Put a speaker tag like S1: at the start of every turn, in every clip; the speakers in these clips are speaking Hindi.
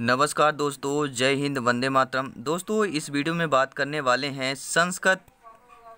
S1: नमस्कार दोस्तों जय हिंद वंदे मातरम दोस्तों इस वीडियो में बात करने वाले हैं संस्कृत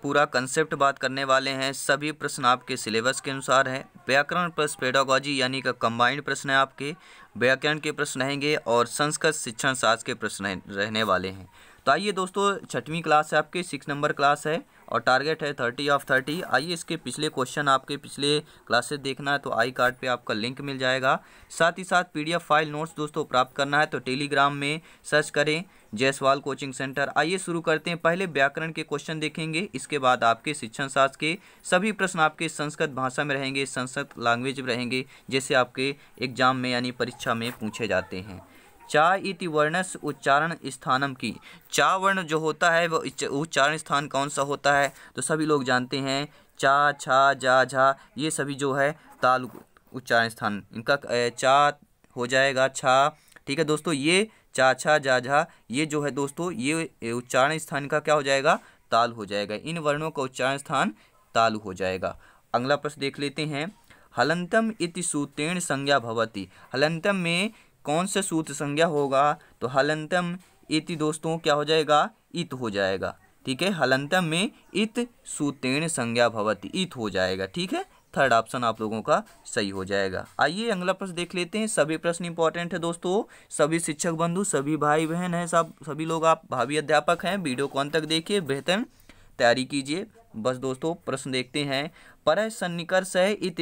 S1: पूरा कंसेप्ट बात करने वाले हैं सभी प्रश्न आपके सिलेबस के अनुसार है व्याकरण प्लस पेडागॉजी यानी का कंबाइंड प्रश्न है आपके व्याकरण के प्रश्न रहेंगे और संस्कृत शिक्षण शास्त्र के प्रश्न रहने वाले हैं तो आइए दोस्तों छठवीं क्लास है आपके सिक्स नंबर क्लास है और टारगेट है थर्टी ऑफ थर्टी आइए इसके पिछले क्वेश्चन आपके पिछले क्लासेस देखना है तो आई कार्ड पे आपका लिंक मिल जाएगा साथ ही साथ पीडीएफ फाइल नोट्स दोस्तों प्राप्त करना है तो टेलीग्राम में सर्च करें जयसवाल कोचिंग सेंटर आइए शुरू करते हैं पहले व्याकरण के क्वेश्चन देखेंगे इसके बाद आपके शिक्षण शास्त्र के सभी प्रश्न आपके संस्कृत भाषा में रहेंगे संस्कृत लैंग्वेज में रहेंगे जैसे आपके एग्जाम में यानी परीक्षा में पूछे जाते हैं चा इति वर्णस उच्चारण स्थानम की चा वर्ण जो होता है वो उच्चारण स्थान कौन सा होता है तो सभी लोग जानते हैं चा छा जा झा ये सभी जो है ताल उच्चारण स्थान इनका चा हो जाएगा छा ठीक है दोस्तों ये चा छा जा झा ये जो है दोस्तों ये उच्चारण स्थान का क्या हो जाएगा ताल हो जाएगा इन वर्णों का उच्चारण स्थान ताल हो जाएगा अगला प्रश्न देख लेते हैं हलंतम इति सूत्रेण संज्ञा भवती हलंतम में कौन सा सूत्र संज्ञा होगा तो हलंतम इति दोस्तों क्या हो जाएगा इत हो जाएगा ठीक है हलंतम में इत सूतेण संज्ञा भवति इत हो जाएगा ठीक है थर्ड ऑप्शन आप लोगों का सही हो जाएगा आइए अगला प्रश्न देख लेते हैं सभी प्रश्न इंपॉर्टेंट है दोस्तों सभी शिक्षक बंधु सभी भाई बहन हैं सब सभी लोग आप भावी अध्यापक हैं वीडियो कौन तक देखिए बेहतर तैयारी कीजिए बस दोस्तों प्रश्न देखते हैं पर सन्निकर्ष है इत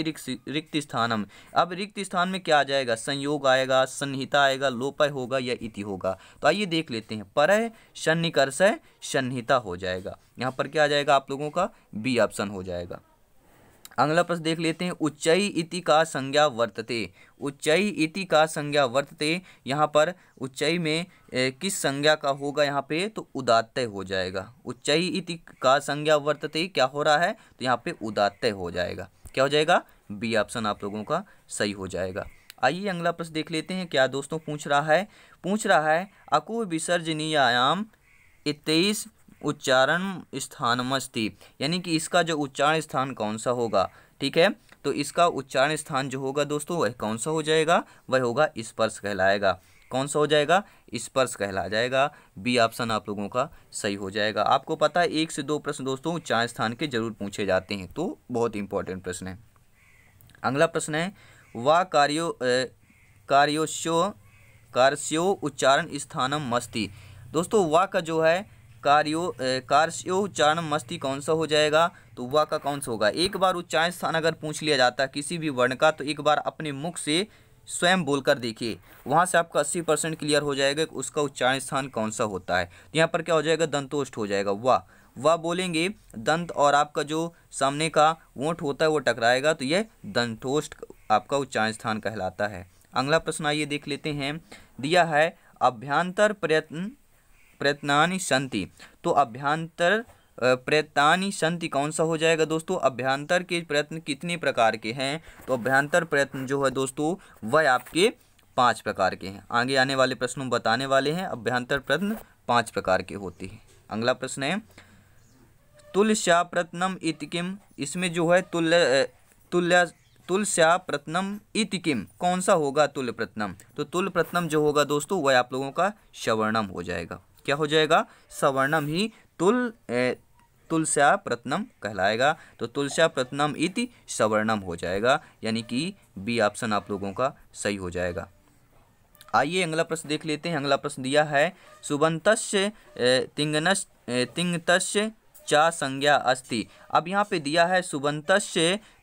S1: रिक्त स्थानम अब रिक्त स्थान में क्या आ जाएगा संयोग आएगा संहिता आएगा लोपय होगा या इति होगा तो आइए देख लेते हैं पर सन्निकर्ष संहिता हो जाएगा यहाँ पर क्या आ जाएगा आप लोगों का बी ऑप्शन हो जाएगा अगला प्रश्न देख लेते हैं उच्चई इति का संज्ञा वर्तते उच्चई इति का संज्ञा वर्तते यहाँ पर उच्चई में ए, किस संज्ञा का होगा यहाँ पे तो उदात्तय हो जाएगा उच्चई इति का संज्ञा वर्तते क्या हो रहा है तो यहाँ पे उदात्तय हो जाएगा क्या हो जाएगा बी ऑप्शन आप लोगों का सही हो जाएगा आइए अगला प्रश्न देख लेते हैं क्या दोस्तों पूछ रहा है पूछ रहा है अकु विसर्जनीयाम इतेईस उच्चारण स्थान मस्ती यानी कि इसका जो उच्चारण स्थान कौन सा होगा ठीक है तो इसका उच्चारण स्थान जो होगा दोस्तों वह कौन सा हो जाएगा वह होगा स्पर्श कहलाएगा कौन सा हो जाएगा स्पर्श कहला जाएगा बी ऑप्शन आप लोगों का सही हो जाएगा आपको पता है एक से दो प्रश्न दोस्तों उच्चारण स्थान के जरूर पूछे जाते हैं तो बहुत इंपॉर्टेंट प्रश्न है अगला प्रश्न है व कार्यो कार्योश्यो कार्यो उच्चारण स्थानम मस्ती दोस्तों वा का जो है कार्यो कार्यो उच्चारण मस्ती कौन सा हो जाएगा तो वह का कौन सा होगा एक बार उच्चारण स्थान अगर पूछ लिया जाता किसी भी वर्ण का तो एक बार अपने मुख से स्वयं बोलकर देखिए वहाँ से आपका अस्सी परसेंट क्लियर हो जाएगा कि उसका उच्चारण स्थान कौन सा होता है तो यहाँ पर क्या हो जाएगा दंतोष्ट हो जाएगा वाह वाह बोलेंगे दंत और आपका जो सामने का वोट होता है वो टकराएगा तो यह दंतोष्ट आपका उच्चारण स्थान कहलाता है अगला प्रश्न आइए देख लेते हैं दिया है अभ्यंतर प्रयत्न प्रयत्नानि संति तो अभ्यंतर प्रयत्नी संति कौन सा हो जाएगा दोस्तों अभ्यंतर के प्रयत्न कितने प्रकार के हैं तो अभ्यंतर प्रयत्न जो है दोस्तों वह आपके पांच प्रकार के हैं आगे आने वाले प्रश्नों बताने वाले हैं अभ्यंतर प्रयत्न पांच प्रकार के होते हैं अगला प्रश्न है तुलश्या प्रत्नम इतिकिम इसमें जो है तुल्य तुल्य तुलस्या प्रत्नम इतिकिम कौन सा होगा तुल प्रत्नम तो तुल प्रत्नम जो होगा दोस्तों वह आप लोगों का शवर्णम हो जाएगा क्या हो जाएगा सवर्णम ही तुल ए, तुलस्या प्रत्नम कहलाएगा तो तुलस्या प्रत्नम इति सवर्णम हो जाएगा यानी कि बी ऑप्शन आप लोगों का सही हो जाएगा आइए अगला प्रश्न देख लेते हैं अगला प्रश्न दिया है सुबंत तिंगनस तिंगत चा संज्ञा अस्ति अब यहाँ पे दिया है सुबंत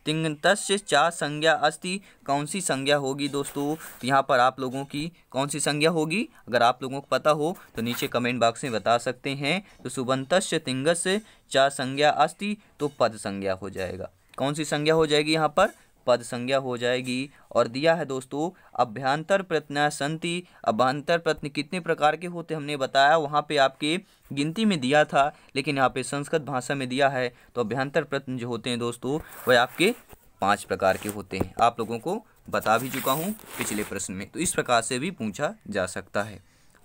S1: तिंगत चा संज्ञा अस्ति कौन सी संज्ञा होगी दोस्तों तो यहाँ पर आप लोगों की कौन सी संज्ञा होगी अगर आप लोगों को पता हो तो नीचे कमेंट बॉक्स में बता सकते हैं तो सुबंत तिंगस चा संज्ञा अस्ति तो पद संज्ञा हो जाएगा कौन सी संज्ञा हो जाएगी यहाँ पर पद संज्ञा हो जाएगी और दिया है दोस्तों अभ्यंतर प्रत्न संति अभ्यंतर प्रत्न कितने प्रकार के होते हमने बताया वहाँ पे आपके गिनती में दिया था लेकिन यहाँ पे संस्कृत भाषा में दिया है तो अभ्यंतर प्रत्न जो होते हैं दोस्तों वह आपके पाँच प्रकार के होते हैं आप लोगों को बता भी चुका हूँ पिछले प्रश्न में तो इस प्रकार से भी पूछा जा सकता है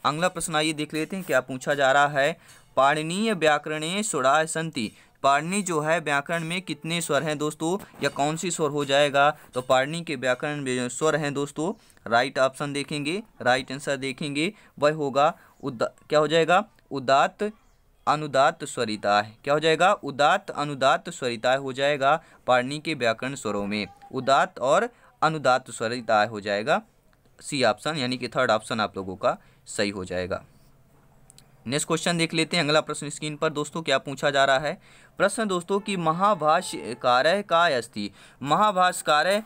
S1: अगला प्रश्न आइए देख लेते हैं क्या पूछा जा रहा है पाणनीय व्याकरणे सुड़ा संति पाणनी जो है व्याकरण में कितने स्वर हैं दोस्तों या कौन सी स्वर हो जाएगा तो पाणनी के व्याकरण में स्वर हैं दोस्तों राइट ऑप्शन देखेंगे राइट आंसर देखेंगे वह होगा उदा क्या हो जाएगा उदात अनुदात स्वरिताय क्या हो जाएगा उदात अनुदात स्वरिताय हो जाएगा पारणी के व्याकरण स्वरों में उदात और अनुदात स्वरिताय हो जाएगा सी ऑप्शन यानी कि थर्ड ऑप्शन आप लोगों का सही हो जाएगा नेक्स्ट क्वेश्चन देख लेते हैं अगला प्रश्न स्क्रीन पर दोस्तों क्या पूछा जा रहा है प्रश्न दोस्तों कि कार्य का अस्थि कार्य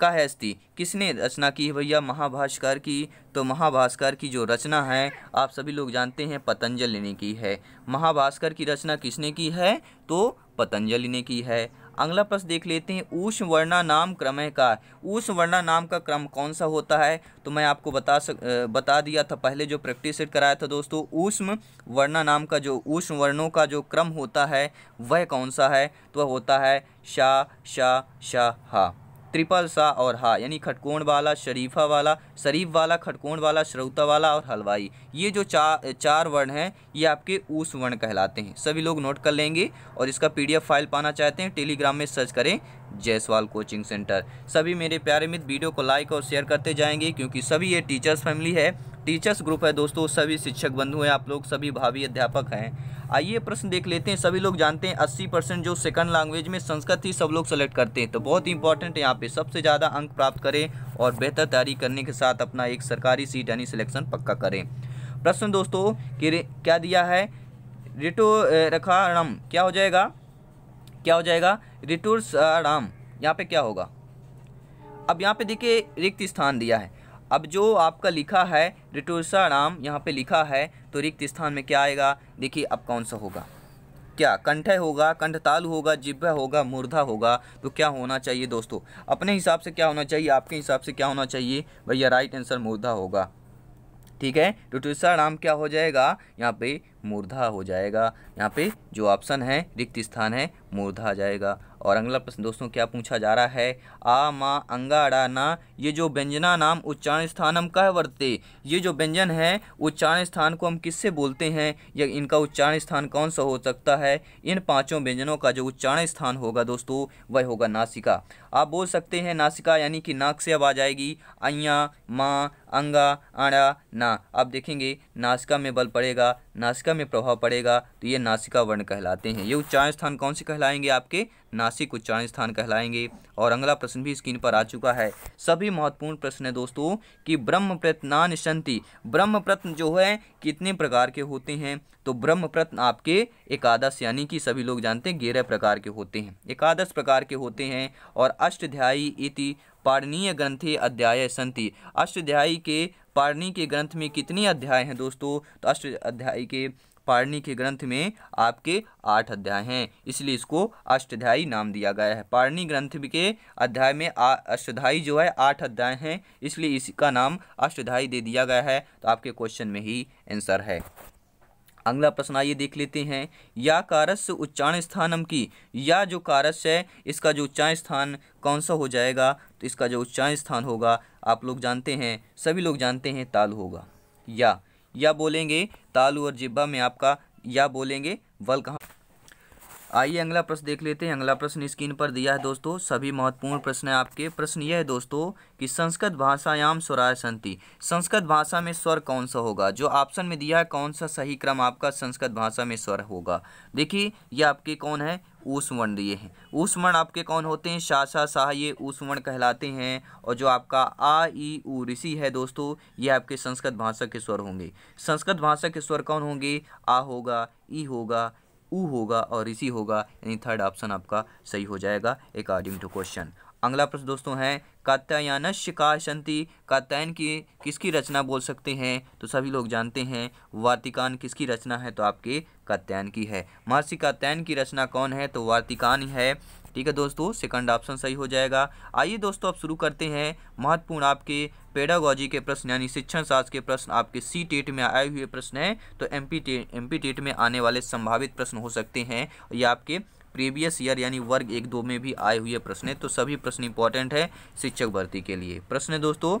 S1: का है अस्थि किसने रचना की है भैया महाभाष्कर की तो महाभास्कर की जो रचना है आप सभी लोग जानते हैं पतंजलि ने की है महाभास्कर की रचना किसने की है तो पतंजलि ने की है अगला प्रश्न देख लेते हैं ऊष वर्णा नाम क्रमय का ऊष वर्णा नाम का क्रम कौन सा होता है तो मैं आपको बता सक बता दिया था पहले जो प्रैक्टिस सेट कराया था दोस्तों ऊष्म वर्णा नाम का जो ऊष्म वर्णों का जो क्रम होता है वह कौन सा है तो वह होता है शा शा शा हा ट्रिपल सा और हा यानी खटकोण वाला शरीफा वाला शरीफ वाला खटकोण वाला श्रौता वाला और हलवाई ये जो चार चार वर्ण हैं ये आपके ऊस वर्ण कहलाते हैं सभी लोग नोट कर लेंगे और इसका पीडीएफ फाइल पाना चाहते हैं टेलीग्राम में सर्च करें जयसवाल कोचिंग सेंटर सभी मेरे प्यारे मित्र वीडियो को लाइक और शेयर करते जाएंगे क्योंकि सभी ये टीचर्स फैमिली है टीचर्स ग्रुप है दोस्तों सभी शिक्षक बंधु हैं आप लोग सभी भावी अध्यापक हैं आइए प्रश्न देख लेते हैं सभी लोग जानते हैं अस्सी परसेंट जो सेकंड लैंग्वेज में संस्कृत ही सब लोग सेलेक्ट करते हैं तो बहुत इंपॉर्टेंट है यहाँ पे सबसे ज़्यादा अंक प्राप्त करें और बेहतर तैयारी करने के साथ अपना एक सरकारी सीट यानी सिलेक्शन पक्का करें प्रश्न दोस्तों कि क्या दिया है रिटो रखाराम क्या हो जाएगा क्या हो जाएगा रिटोसाराम यहाँ पे क्या होगा अब यहाँ पे देखिए रिक्त स्थान दिया है अब जो आपका लिखा है रिटोसा नाम यहाँ पे लिखा है तो रिक्त स्थान में क्या आएगा देखिए अब कौन सा होगा क्या कंठ होगा कंठ ताल होगा जिब्बा होगा मुर्धा होगा तो क्या होना चाहिए दोस्तों अपने हिसाब से क्या होना चाहिए आपके हिसाब से क्या होना चाहिए भैया राइट आंसर मुर्धा होगा ठीक है रिटोसा नाम क्या हो जाएगा यहाँ पे मुर्धा हो जाएगा यहाँ पे जो ऑप्शन है रिक्त स्थान है मूर्धा जाएगा और अगला प्रश्न दोस्तों क्या पूछा जा रहा है आ मा अंगाड़ा ना ये जो व्यंजना नाम उच्चारण स्थान हम कह वर्ते ये जो व्यंजन है उच्चारण स्थान को हम किससे बोलते हैं या इनका उच्चारण स्थान कौन सा हो सकता है इन पांचों व्यंजनों का जो उच्चारण स्थान होगा दोस्तों वह होगा नासिका आप बोल सकते हैं नासिका यानी कि नाक से आवाज़ आएगी अया माँ अंगा आड़ा ना आप देखेंगे नासिका में बल पड़ेगा नासिका में प्रभाव पड़ेगा तो ये नासिका वर्ण कहलाते हैं ये उच्चारण स्थान कौन से कह कहलाएंगे आपके नासिक उच्चारण स्थान कहलाएंगे और अगला प्रश्न भी स्क्रीन पर आ चुका है सभी महत्वपूर्ण प्रश्न है दोस्तों कि ब्रह्म प्रत्नान शांति ब्रह्म प्रत्न जो है कितने प्रकार के होते हैं तो ब्रह्म प्रत्न आपके एकादश यानी कि सभी लोग जानते हैं ग्यारह प्रकार के होते हैं एकादश प्रकार के होते हैं और अष्टध्यायी इति पारणीय ग्रंथे अध्याय संति अष्टध्यायी के पारणी के ग्रंथ में कितने अध्याय हैं दोस्तों तो अष्ट अध्याय के पाणनी के ग्रंथ में आपके आठ अध्याय हैं इसलिए इसको अष्टाध्यायी नाम दिया गया है पारणी ग्रंथ के अध्याय में अष्टाध्यायी जो है आठ अध्याय हैं इसलिए इसका नाम अष्टाध्यायी दे दिया गया है तो आपके क्वेश्चन में ही आंसर है अगला प्रश्न आइए देख लेते हैं या कारस्य उच्चारण स्थानम की या जो कारस्य है इसका जो उच्चारण स्थान कौन सा हो जाएगा तो इसका जो उच्चारण स्थान होगा आप लोग जानते हैं सभी लोग जानते हैं ताल होगा या या बोलेंगे तालू और जिब्बा में आपका या बोलेंगे वल कहाँ आइए अगला प्रश्न देख लेते हैं अगला प्रश्न स्क्रीन पर दिया है दोस्तों सभी महत्वपूर्ण प्रश्न है आपके प्रश्न यह है दोस्तों कि संस्कृत भाषायाम स्वराय संति संस्कृत भाषा में स्वर कौन सा होगा जो ऑप्शन में दिया है कौन सा सही क्रम आपका संस्कृत भाषा में स्वर होगा देखिए ये आपके कौन है ऊष्मण दिए हैं ऊष्मण आपके कौन होते हैं शाह शाह शाह ये ऊष्मण कहलाते हैं और जो आपका आ ई ऊ ऋषि है दोस्तों ये आपके संस्कृत भाषा के स्वर होंगे संस्कृत भाषा के स्वर कौन होंगे आ होगा ई होगा ऊ होगा और इसी होगा यानी थर्ड ऑप्शन आपका सही हो जाएगा अकॉर्डिंग टू क्वेश्चन अगला प्रश्न दोस्तों है कात्यायनश्य का शंति कात्यायन की किसकी रचना बोल सकते हैं तो सभी लोग जानते हैं वार्तिकान किसकी रचना है तो आपके कात्यायन की है महर्षि कात्यायन की रचना कौन है तो वार्तिकान है ठीक है दोस्तों सेकंड ऑप्शन सही हो जाएगा आइए दोस्तों अब शुरू करते हैं महत्वपूर्ण आपके पेडागोजी के प्रश्न यानी शिक्षण शास्त्र के प्रश्न आपके सी टेट में आए हुए प्रश्न हैं तो M P TET M P TET में आने वाले संभावित प्रश्न हो सकते हैं या आपके प्रीवियस ईयर यानी वर्ग एक दो में भी आए हुए प्रश्न हैं तो सभी प्रश्न इंपॉर्टेंट हैं शिक्षक भर्ती के लिए प्रश्न दोस्तों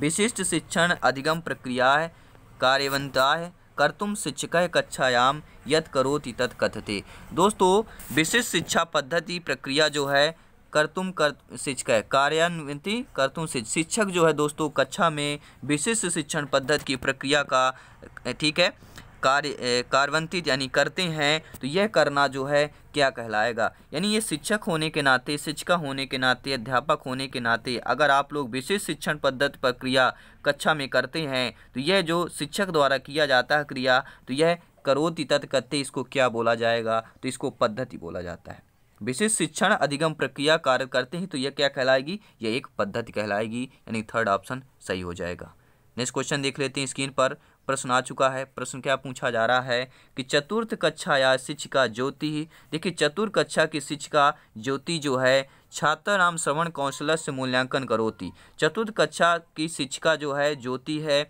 S1: विशिष्ट शिक्षण अधिगम प्रक्रिया है कार्यवंता है कर्तुम शिक्षक कक्षायाम यत करोति तत् कथते दोस्तों विशिष्ट शिक्षा पद्धति प्रक्रिया जो है करतुम कर शिक्षक कार्यान्विति करतुम शिक्षक शिक्षक जो है दोस्तों कक्षा में विशिष्ट शिक्षण पद्धति की प्रक्रिया का ठीक है कार्य कार्यवंतित यानी करते हैं तो यह करना जो है क्या कहलाएगा यानी ये शिक्षक होने के नाते शिक्षिका होने के नाते अध्यापक होने के नाते अगर आप लोग विशेष शिक्षण पद्धति प्रक्रिया कक्षा में करते हैं तो यह जो शिक्षक द्वारा किया जाता है क्रिया तो यह करोति तत्कते इसको क्या बोला जाएगा तो इसको पद्धति बोला जाता है विशेष शिक्षण अधिगम प्रक्रिया कार्य करते हैं तो यह क्या कहलाएगी यह एक पद्धति कहलाएगी यानी थर्ड ऑप्शन सही हो जाएगा नेक्स्ट क्वेश्चन देख लेते हैं स्क्रीन पर प्रश्न आ चुका है प्रश्न क्या पूछा जा रहा है कि चतुर्थ कक्षा या शिक्षिका ज्योति देखिए चतुर्थ कक्षा की शिक्षिका ज्योति जो है छात्र नाम श्रवण कौशल से मूल्यांकन करोती चतुर्थ कक्षा की शिक्षिका जो है ज्योति है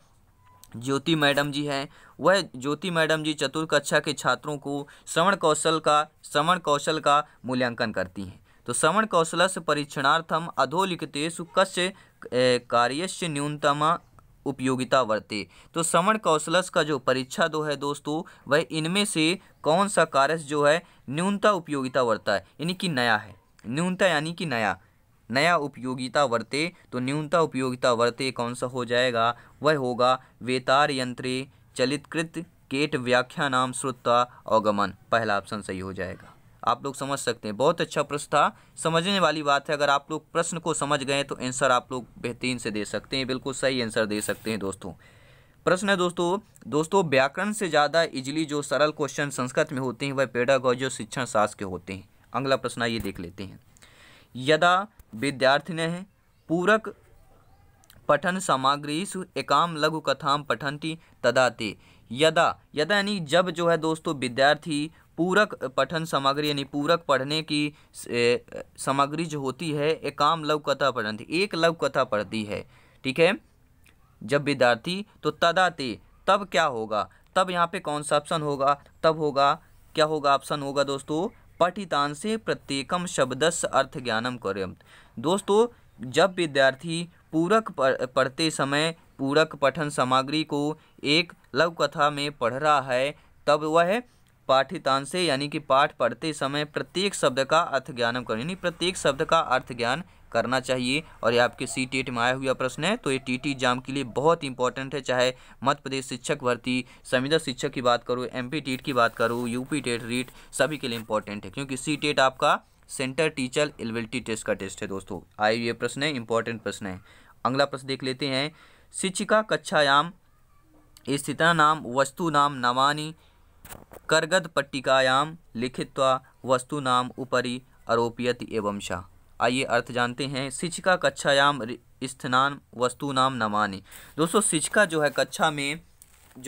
S1: ज्योति मैडम जी हैं वह ज्योति मैडम जी चतुर्थ कक्षा के छात्रों को श्रवण कौशल का श्रवण कौशल का मूल्यांकन करती हैं तो श्रवण कौशल से परीक्षणार्थम अधोलिखितेषु कार्य से न्यूनतम उपयोगिता वर्ते तो श्रवण कौशलस का जो परीक्षा दो है दोस्तों वह इनमें से कौन सा कार्य जो है न्यूनता उपयोगिता वर्ता है यानी कि नया है न्यूनता यानी कि नया नया उपयोगिता वर्ते तो न्यूनता उपयोगिता वर्ते कौन सा हो जाएगा वह होगा वेतार यंत्रे चलितकृत केट व्याख्या नाम श्रुता अवगमन पहला ऑप्शन सही हो जाएगा आप लोग समझ सकते हैं बहुत अच्छा प्रश्न था समझने वाली बात है अगर आप लोग प्रश्न को समझ गए तो आंसर आप लोग बेहतरीन से दे सकते हैं बिल्कुल सही आंसर दे सकते हैं दोस्तों प्रश्न है दोस्तों दोस्तों व्याकरण से ज़्यादा इजिली जो सरल क्वेश्चन संस्कृत में होते हैं वह पेड़ा और शिक्षण शास्त्र के होते हैं अगला प्रश्न ये देख लेते हैं यदा विद्यार्थी ने पूरक पठन सामग्रीसु एकाम लघु कथाम पठनती तदा ते यदा यदा यानी जब जो है दोस्तों विद्यार्थी पूरक पठन सामग्री यानी पूरक पढ़ने की सामग्री जो होती है एकाम लघु लव कथा पढ़ती एक लव कथा पढ़ती है ठीक है जब विद्यार्थी तो तदाते तब क्या होगा तब यहाँ पे कौन सा ऑप्शन होगा तब होगा क्या होगा ऑप्शन होगा दोस्तों पठितान से प्रत्येकम शब्दस अर्थ ज्ञानम करें दोस्तों जब विद्यार्थी पूरक पढ़ते समय पूरक पठन सामग्री को एक लव कथा में पढ़ रहा है तब वह से यानी कि पाठ पढ़ते समय प्रत्येक शब्द का अर्थ ज्ञान करें यानी प्रत्येक शब्द का अर्थ ज्ञान करना चाहिए और ये आपके सी टेट e में आया हुआ प्रश्न है तो ये टी टी e एग्जाम के लिए बहुत इंपॉर्टेंट है चाहे मध्य प्रदेश शिक्षक भर्ती संविदा शिक्षक की बात करो एम पी की बात करो यूपी टेट रीट सभी के लिए इंपॉर्टेंट है क्योंकि सी टेट e आपका सेंटर टीचर एलिबिलिटी टेस्ट का टेस्ट है दोस्तों आए ये प्रश्न है इंपॉर्टेंट प्रश्न है अगला प्रश्न देख लेते हैं शिक्षिका कक्षायाम स्थित नाम वस्तु नाम नमानी करगद पट्टिकायाम लिखित्वा वस्तु नाम उपरि आरोपियत एवं शाह आइए अर्थ जानते हैं शिक्षिका कक्षायाम स्थान वस्तु नाम नमानी दोस्तों शिक्षिका जो है कक्षा में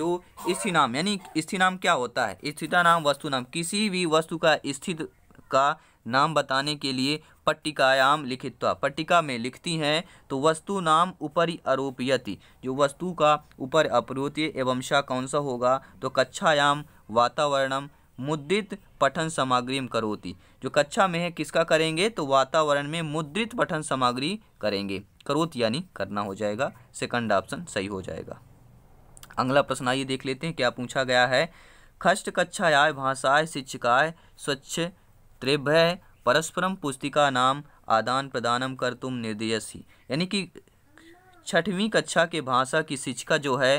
S1: जो स्थि नाम यानी स्थि नाम क्या होता है स्थित नाम वस्तु नाम किसी भी वस्तु का स्थित का नाम बताने के लिए पट्टिकायाम लिखित्वा पट्टिका में लिखती हैं तो वस्तु नाम ऊपरी आरोपयति जो वस्तु का ऊपर अपरूत एवं शाह कौन सा होगा तो कक्षायाम वातावरणम मुद्रित पठन सामग्री करोती जो कक्षा में है किसका करेंगे तो वातावरण में मुद्रित पठन सामग्री करेंगे करोत यानी करना हो जाएगा सेकंड ऑप्शन सही हो जाएगा अगला प्रश्न आइए देख लेते हैं क्या पूछा गया है खष्ट कक्षायाय भाषाएं शिक्षिकाएं स्वच्छ त्रिभ्य परस्परम पुस्तिका नाम आदान प्रदानम कर तुम निर्देशी यानी कि छठवीं कक्षा के भाषा की शिक्षिका जो है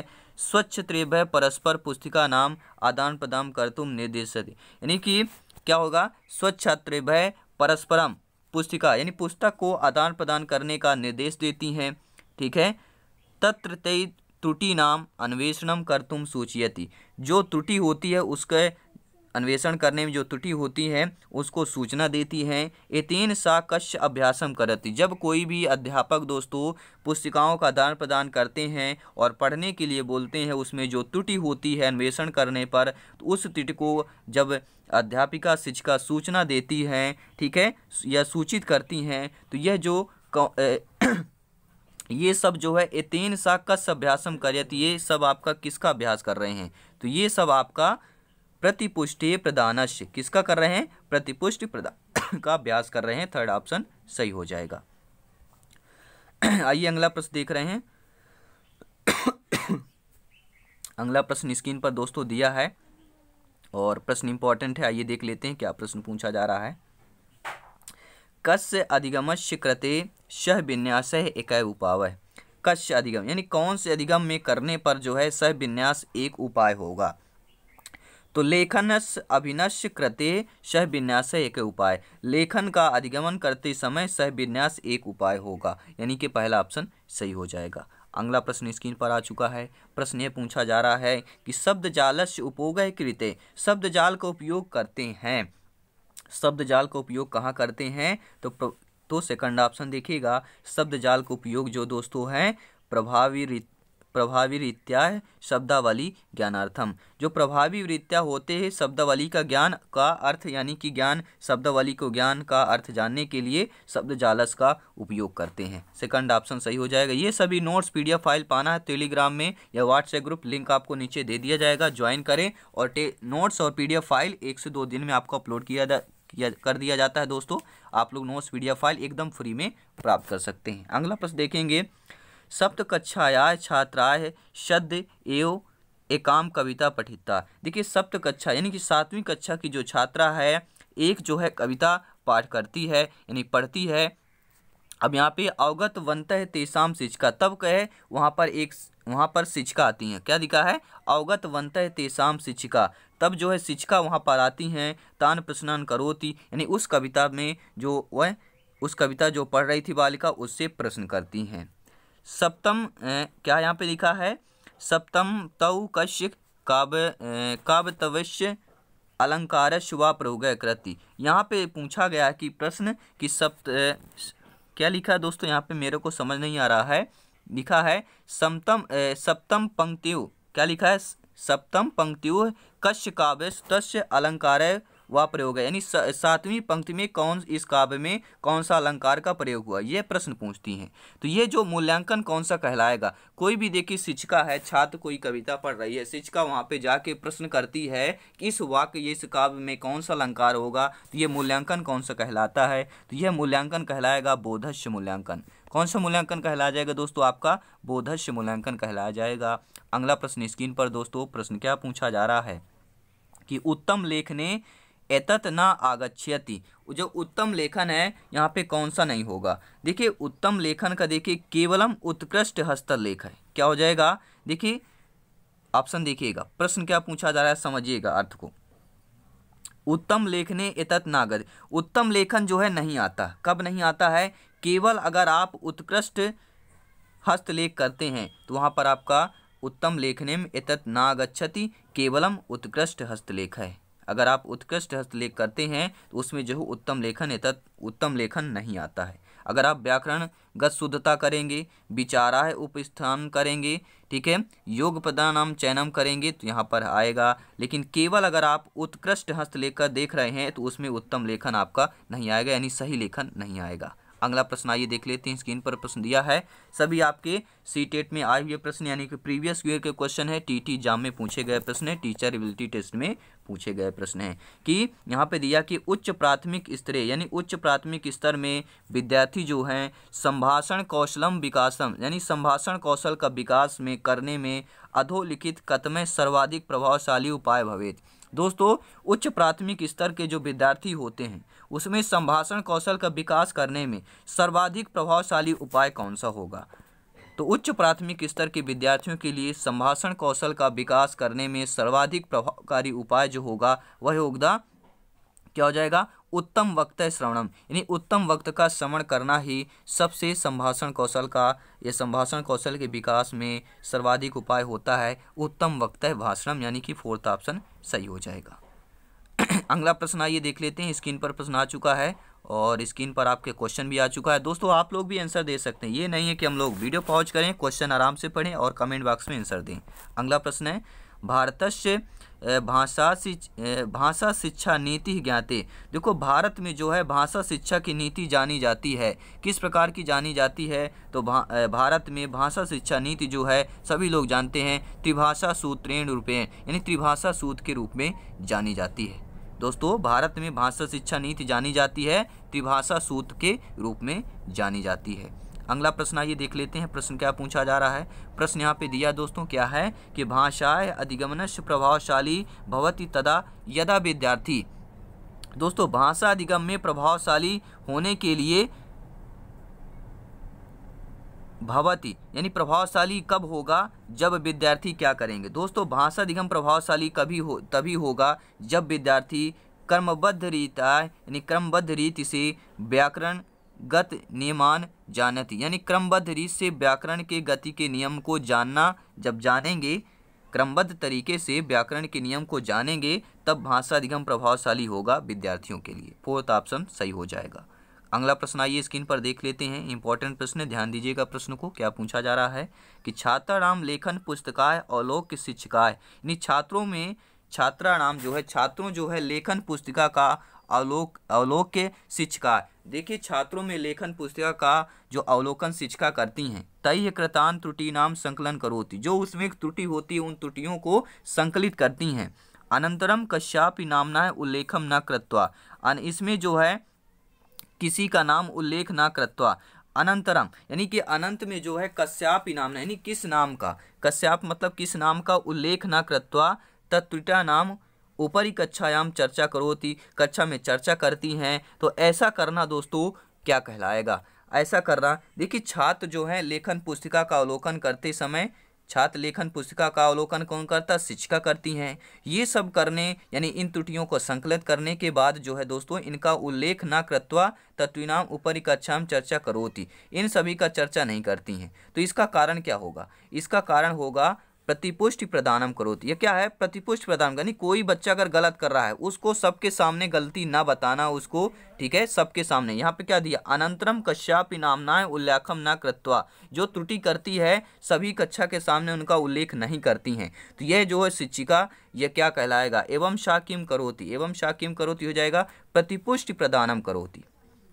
S1: स्वच्छ त्रिभ्य परस्पर पुस्तिका नाम आदान प्रदान कर तुम निर्देशति यानी कि क्या होगा स्वच्छ त्रिभय परस्परम पुस्तिका यानी पुस्तक को आदान प्रदान करने का निर्देश देती हैं ठीक है तत्र तय त्रुटि नाम अन्वेषणम कर तुम सूचियती जो त्रुटि होती है उसके अन्वेषण करने में जो त्रुटि होती है उसको सूचना देती है एतेन सा कश्य अभ्यासम करती जब कोई भी अध्यापक दोस्तों पुस्तिकाओं का आदान प्रदान करते हैं और पढ़ने के लिए बोलते हैं उसमें जो त्रुटि होती है अन्वेषण करने पर तो उस त्रुटि को जब अध्यापिका शिक्षिका सूचना देती है ठीक है या सूचित करती हैं तो यह जो ये सब जो है एतेन सा कस अभ्यासम करती ये सब आपका किसका अभ्यास कर रहे हैं तो ये सब आपका प्रतिपुष्टि प्रदान किसका कर रहे हैं प्रतिपुष्टि प्रदान का अभ्यास कर रहे हैं थर्ड ऑप्शन सही हो जाएगा आइए अगला प्रश्न देख रहे हैं अगला प्रश्न स्क्रीन पर दोस्तों दिया है और प्रश्न इंपॉर्टेंट है आइए देख लेते हैं क्या प्रश्न पूछा जा रहा है कस्य अधिगम शिक्रते सह विन्यास एक उपावय कस्य अधिगम यानी कौन से अधिगम में करने पर जो है सह विन्यास एक उपाय होगा तो लेखनस अभिनश कृते सह विन्यास एक उपाय लेखन का अधिगमन करते समय सह विन्यास एक उपाय होगा यानी कि पहला ऑप्शन सही हो जाएगा अगला प्रश्न स्क्रीन पर आ चुका है प्रश्न ये पूछा जा रहा है कि शब्द जालस्य उपोगय कृते शब्द जाल का उपयोग करते हैं शब्द जाल का उपयोग कहाँ करते हैं तो तो सेकंड ऑप्शन देखिएगा शब्द जाल का उपयोग जो दोस्तों हैं प्रभावी प्रभावी रीत्या शब्दावली ज्ञानार्थम जो प्रभावी रीत्या होते हैं शब्दावली का ज्ञान का अर्थ यानी कि ज्ञान शब्दावली को ज्ञान का अर्थ जानने के लिए शब्द जालस का उपयोग करते हैं सेकंड ऑप्शन सही हो जाएगा ये सभी नोट्स पी फाइल पाना है टेलीग्राम में या व्हाट्सएप ग्रुप लिंक आपको नीचे दे दिया जाएगा ज्वाइन करें और नोट्स और पी फाइल एक से दो दिन में आपको अपलोड किया जा किया कर दिया जाता है दोस्तों आप लोग नोट्स पी फाइल एकदम फ्री में प्राप्त कर सकते हैं अगला प्रश्न देखेंगे सप्त कक्षायाय छात्राय शब्द एव एकाम कविता पठिता देखिए सप्त कक्षा यानी कि सातवीं कक्षा की जो छात्रा है एक जो है कविता पाठ करती है यानी पढ़ती है अब यहाँ पे अवगत बनता है तेसाम शिक्षिका तब कहे वहाँ पर एक वहाँ पर शिक्षिका आती हैं क्या दिखा है अवगत बनता है तेसाम शिक्षिका तब जो है शिक्षिका वहाँ पर आती हैं तान प्रश्नान करोती यानी उस कविता में जो वह उस कविता जो पढ़ रही थी बालिका उससे प्रश्न करती हैं सप्तम क्या यहाँ पे लिखा है सप्तम तव कश्य काव्य काव्य तवश्य अलंकार शुभा प्रयोग कृति यहाँ पे पूछा गया कि प्रश्न कि सप्त क्या लिखा है दोस्तों यहाँ पे मेरे को समझ नहीं आ रहा है लिखा है सप्तम सप्तम पंक्तियों क्या लिखा है सप्तम पंक्तियों कश्य काव्य तस्य अलंकार वह प्रयोग है यानी सातवीं पंक्ति में कौन इस काव्य में कौन सा अलंकार का प्रयोग हुआ यह प्रश्न पूछती हैं तो ये जो मूल्यांकन कौन सा कहलाएगा कोई भी देखिए शिक्षिका है छात्र कोई कविता पढ़ रही है शिक्षिका वहाँ पे जाके प्रश्न करती है कि इस वाक्य इस काव्य में कौन सा अलंकार होगा तो ये मूल्यांकन कौन सा कहलाता है तो यह मूल्यांकन कहलाएगा बोधस्य मूल्यांकन कौन सा मूल्यांकन कहलाया जाएगा दोस्तों आपका बोधस्य मूल्यांकन कहलाया जाएगा अगला प्रश्न स्क्रीन पर दोस्तों प्रश्न क्या पूछा जा रहा है कि उत्तम लेख ने एतत न आगच्छति जो उत्तम लेखन है यहाँ पे कौन सा नहीं होगा देखिए उत्तम लेखन का देखिए केवलम उत्कृष्ट हस्तलेख है क्या हो जाएगा देखिए ऑप्शन देखिएगा प्रश्न क्या पूछा जा रहा है समझिएगा अर्थ को उत्तम लेखने एतत नागद उत्तम लेखन जो है नहीं आता कब नहीं आता है केवल अगर आप उत्कृष्ट हस्तलेख करते हैं तो वहाँ पर आपका उत्तम लेखने में एतत नागछति केवलम उत्कृष्ट हस्तलेख है अगर आप उत्कृष्ट हस्तलेख करते हैं तो उसमें जो उत्तम लेखन है उत्तम लेखन नहीं आता है अगर आप व्याकरणगत शुद्धता करेंगे है उपस्थान करेंगे ठीक है योग प्रदानाम चयनम करेंगे तो यहाँ पर आएगा लेकिन केवल अगर आप उत्कृष्ट हस्तलेख कर देख रहे हैं तो उसमें उत्तम लेखन आपका नहीं आएगा यानी सही लेखन नहीं आएगा अगला प्रश्न आइए देख लेते हैं स्क्रीन पर प्रश्न दिया है सभी आपके सी टेट में आए हुए प्रश्न यानी कि प्रीवियस ईयर के क्वेश्चन है टी टी जाम में पूछे गए प्रश्न है टीचर एबिलिटी टेस्ट में पूछे गए प्रश्न है कि यहाँ पे दिया कि उच्च प्राथमिक स्तरीय यानी उच्च प्राथमिक स्तर में विद्यार्थी जो हैं संभाषण कौशलम विकासम यानी संभाषण कौशल का विकास में करने में अधोलिखित कतमय सर्वाधिक प्रभावशाली उपाय भवेत दोस्तों उच्च प्राथमिक स्तर के जो विद्यार्थी होते हैं उसमें संभाषण कौशल का विकास करने में सर्वाधिक प्रभावशाली उपाय कौन सा होगा तो उच्च प्राथमिक स्तर के विद्यार्थियों के लिए संभाषण कौशल का विकास करने में सर्वाधिक प्रभावकारी उपाय जो होगा वह होगा क्या हो जाएगा उत्तम वक्त श्रवणम यानी उत्तम वक्त का श्रवण करना ही सबसे संभाषण कौशल का या संभाषण कौशल के विकास में सर्वाधिक उपाय होता है उत्तम वक्त भाषणम यानी कि फोर्थ ऑप्शन सही हो जाएगा अगला प्रश्न आइए देख लेते हैं स्क्रीन पर प्रश्न आ चुका है और स्क्रीन पर आपके क्वेश्चन भी आ चुका है दोस्तों आप लोग भी आंसर दे सकते हैं ये नहीं है कि हम लोग वीडियो पॉज करें क्वेश्चन आराम से पढ़ें और कमेंट बॉक्स में आंसर दें अगला प्रश्न है भारत से भाषा शिच भाषा शिक्षा नीति ज्ञाते देखो भारत में जो है भाषा शिक्षा की नीति जानी जाती है किस प्रकार की जानी जाती है तो भा, भारत में भाषा शिक्षा नीति जो है सभी लोग जानते हैं त्रिभाषा सूत्रेण रूपेण यानी त्रिभाषा सूत्र के रूप में जानी जाती है दोस्तों भारत में भाषा शिक्षा नीति जानी जाती है त्रिभाषा सूत्र के रूप में जानी जाती है अगला प्रश्न आइए देख लेते हैं प्रश्न क्या पूछा जा रहा है प्रश्न यहाँ पे दिया दोस्तों क्या है कि भाषाएं अधिगमनश प्रभावशाली भवती तदा यदा विद्यार्थी दोस्तों भाषा अधिगम में प्रभावशाली होने के लिए भवती यानी प्रभावशाली कब होगा जब विद्यार्थी क्या करेंगे दोस्तों भाषा अधिगम प्रभावशाली कभी हो तभी होगा जब विद्यार्थी कर्मबद्ध रीता यानी क्रमबद्ध रीति से व्याकरण गत निर्माण जानत यानी क्रमबद्ध रीत से व्याकरण के गति के नियम को जानना जब जानेंगे क्रमबद्ध तरीके से व्याकरण के नियम को जानेंगे तब भाषा अधिगम प्रभावशाली होगा विद्यार्थियों के लिए फोर्थ ऑप्शन सही हो जाएगा अगला प्रश्न आइए स्क्रीन पर देख लेते हैं इंपॉर्टेंट प्रश्न ध्यान दीजिएगा प्रश्न को क्या पूछा जा रहा है कि छात्राराम लेखन पुस्तकाय और लोक शिक्षिकाय यानी छात्रों में छात्राराम जो है छात्रों जो है लेखन पुस्तिका का अवलोक अवलोक के शिक्षिका देखिए छात्रों में लेखन पुस्तिका का जो अवलोकन शिक्षिका करती हैं तय कृतान त्रुटि नाम संकलन करोती जो उसमें त्रुटि होती है उन त्रुटियों को संकलित करती हैं अनंतरम कश्यापि नामना उल्लेखम न कृत्वा अन इसमें जो है किसी का नाम उल्लेख न कृत्वा अनंतरम यानी कि अनंत में जो है कश्याप नाम यानी किस नाम का कश्याप मतलब किस नाम का उल्लेख न कृत्वा तत्ता नाम ऊपरी कक्षायाम चर्चा करोती कक्षा में चर्चा करती हैं तो ऐसा करना दोस्तों क्या कहलाएगा ऐसा करना देखिए छात्र जो है लेखन पुस्तिका का अवलोकन करते समय छात्र लेखन पुस्तिका का अवलोकन कौन करता शिक्षिका करती हैं ये सब करने यानी इन त्रुटियों को संकलित करने के बाद जो है दोस्तों इनका उल्लेख ना कृत्वा तत्वीनाम ऊपरी कक्षा में चर्चा करोती इन सभी का चर्चा नहीं करती हैं तो इसका कारण क्या होगा इसका कारण होगा प्रतिपुष्टि प्रदानम करोती यह क्या है प्रतिपुष्टि प्रदान यानी कोई बच्चा अगर गलत कर रहा है उसको सबके सामने गलती ना बताना उसको ठीक है सबके सामने यहाँ पे क्या दिया अनंतरम कश्यापि नामनाएं उल्लेखम ना कृत्वा जो त्रुटि करती है सभी कक्षा के सामने उनका उल्लेख नहीं करती हैं तो यह जो है शिक्षिका यह क्या कहलाएगा एवं किम करोती एवं किम करोती हो जाएगा प्रतिपुष्टि प्रदानम करोती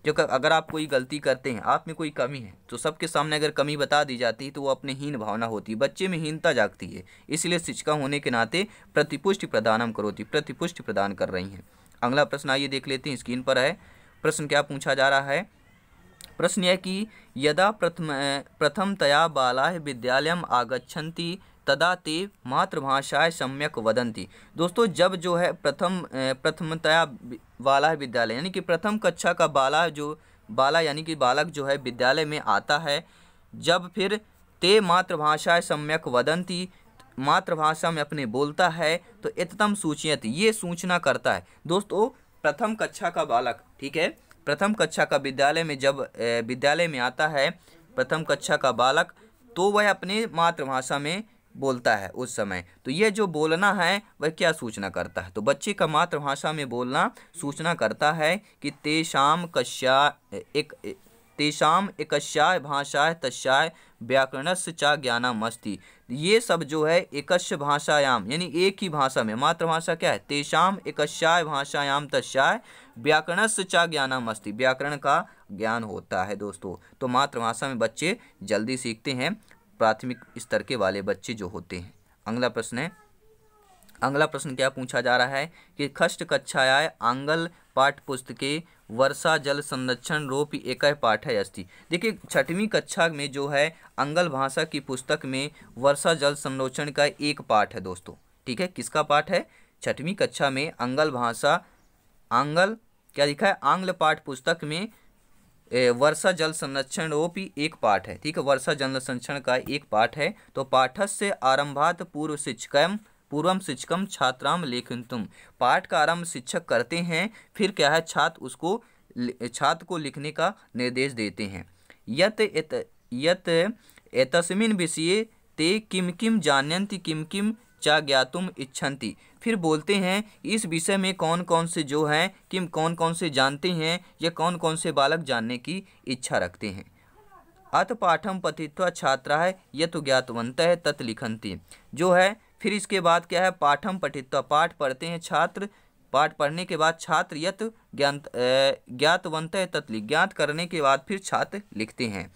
S1: जो अगर आप कोई गलती करते हैं आप में कोई कमी है तो सबके सामने अगर कमी बता दी जाती है तो वो अपने हीन भावना होती है बच्चे में हीनता जागती है इसलिए शिक्षिका होने के नाते प्रतिपुष्टि प्रदान हम करोती प्रतिपुष्टि प्रदान कर रही हैं अगला प्रश्न आइए देख लेते हैं स्क्रीन पर है प्रश्न क्या पूछा जा रहा है प्रश्न यह कि यदा प्रथम प्रथमतया बाला विद्यालय आगछती तदा ते मातृभाषाएँ सम्यक वदंती दोस्तों जब जो है प्रथम प्रथमतया वाला विद्यालय यानी कि प्रथम कक्षा का बाला जो बाला यानी कि बालक जो है विद्यालय में आता है जब फिर ते मातृभाषाएँ सम्यक वदंती मातृभाषा में अपने बोलता है तो इतम सूचियत ये सूचना करता है दोस्तों प्रथम कक्षा का बालक ठीक है प्रथम कक्षा का विद्यालय में जब विद्यालय में आता है प्रथम कक्षा का बालक तो वह अपने मातृभाषा में बोलता है उस समय तो ये जो बोलना है वह क्या सूचना करता है तो बच्चे का मातृभाषा में बोलना सूचना करता है कि तेषाम कश्या एक तेषाम एकस्याय भाषाय तस्याय व्याकरणस चा ज्ञानम ज्ञानमस्ति ये सब जो है एकश भाषायाम यानी एक ही भाषा में मातृभाषा क्या है तेषाम एकश्याय भाषायाम तस्याय व्याकरणस्य चा ज्ञानम ज्ञानमस्ति व्याकरण का ज्ञान होता है दोस्तों तो मातृभाषा में बच्चे जल्दी सीखते हैं प्राथमिक स्तर के वाले बच्चे जो होते हैं अगला प्रश्न है अगला प्रश्न क्या पूछा जा रहा है कि खष्ट कक्षायाय आंगल पाठ पुस्तके वर्षा जल संरक्षण रूप एक पाठ है अस्थि देखिए छठवीं कक्षा में जो है अंगल भाषा की पुस्तक में वर्षा जल संरक्षण का एक पाठ है दोस्तों ठीक है किसका पाठ है छठवीं कक्षा में अंगल भाषा आंगल क्या लिखा है आंग्ल पाठ पुस्तक में वर्षा जल संरक्षण वो भी एक पाठ है ठीक है वर्षा जल संरक्षण का एक पाठ है तो पाठस्य से आरंभात पूर्व शिक्षकम पूर्वम शिक्षकम छात्राम तुम पाठ का आरंभ शिक्षक करते हैं फिर क्या है छात्र उसको छात्र को लिखने का निर्देश देते हैं यत यत एतस्मिन विषय ते किम किम जानयंती किम किम चा ज्ञातुम इच्छन्ति फिर बोलते हैं इस विषय में कौन कौन से जो हैं कि कौन कौन से जानते हैं या कौन कौन से बालक जानने की इच्छा रखते हैं अत पाठम पतित्वा छात्रा है यह तो ज्ञातवंत है तत् लिखंती जो है फिर इसके बाद क्या है पाठम पठित्वा पाठ पढ़ते हैं छात्र पाठ पढ़ने के बाद छात्र यत ज्ञान ज्ञातवंत है तत् ज्ञात करने के बाद फिर छात्र लिखते हैं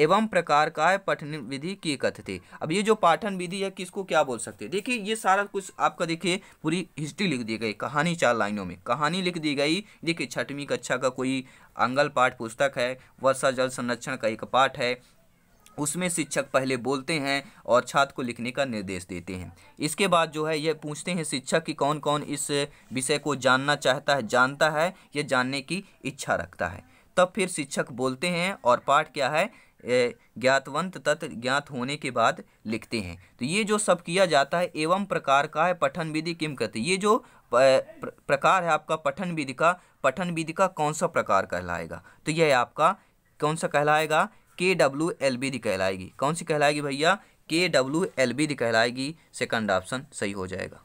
S1: एवं प्रकार का है पठन विधि की कथित अब ये जो पाठन विधि है किसको क्या बोल सकते हैं देखिए ये सारा कुछ आपका देखिए पूरी हिस्ट्री लिख दी गई कहानी चार लाइनों में कहानी लिख दी गई देखिए छठवीं कक्षा का कोई अंगल पाठ पुस्तक है वर्षा जल संरक्षण का एक पाठ है उसमें शिक्षक पहले बोलते हैं और छात्र को लिखने का निर्देश देते हैं इसके बाद जो है ये पूछते हैं शिक्षक कि कौन कौन इस विषय को जानना चाहता है जानता है या जानने की इच्छा रखता है तब फिर शिक्षक बोलते हैं और पाठ क्या है ज्ञातवंत तत्व ज्ञात होने के बाद लिखते हैं तो ये जो सब किया जाता है एवं प्रकार का है पठन विधि किम कहते ये जो प्रकार है आपका पठन विधि का पठन विधि का कौन सा प्रकार कहलाएगा तो यह आपका कौन सा कहलाएगा के डब्ल्यू एल विधि कहलाएगी कौन सी कहलाएगी भैया के डब्ल्यू एल विधि कहलाएगी सेकंड ऑप्शन सही हो जाएगा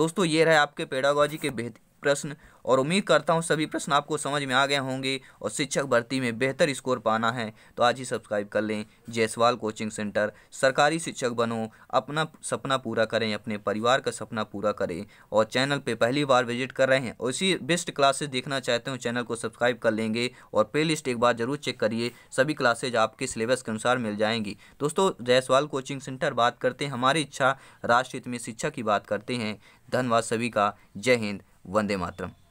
S1: दोस्तों ये रहे आपके पेडागोजी के बेहतर प्रश्न और उम्मीद करता हूँ सभी प्रश्न आपको समझ में आ गए होंगे और शिक्षक भर्ती में बेहतर स्कोर पाना है तो आज ही सब्सक्राइब कर लें जयसवाल कोचिंग सेंटर सरकारी शिक्षक बनो अपना सपना पूरा करें अपने परिवार का सपना पूरा करें और चैनल पर पहली बार विजिट कर रहे हैं और इसी बेस्ट क्लासेज देखना चाहते हो चैनल को सब्सक्राइब कर लेंगे और प्ले लिस्ट एक बार ज़रूर चेक करिए सभी क्लासेज आपके सिलेबस के अनुसार मिल जाएंगी दोस्तों जयसवाल कोचिंग सेंटर बात करते हैं हमारी इच्छा राष्ट्रहित में शिक्षा की बात करते हैं धन्यवाद सभी का जय हिंद वंदे मातरम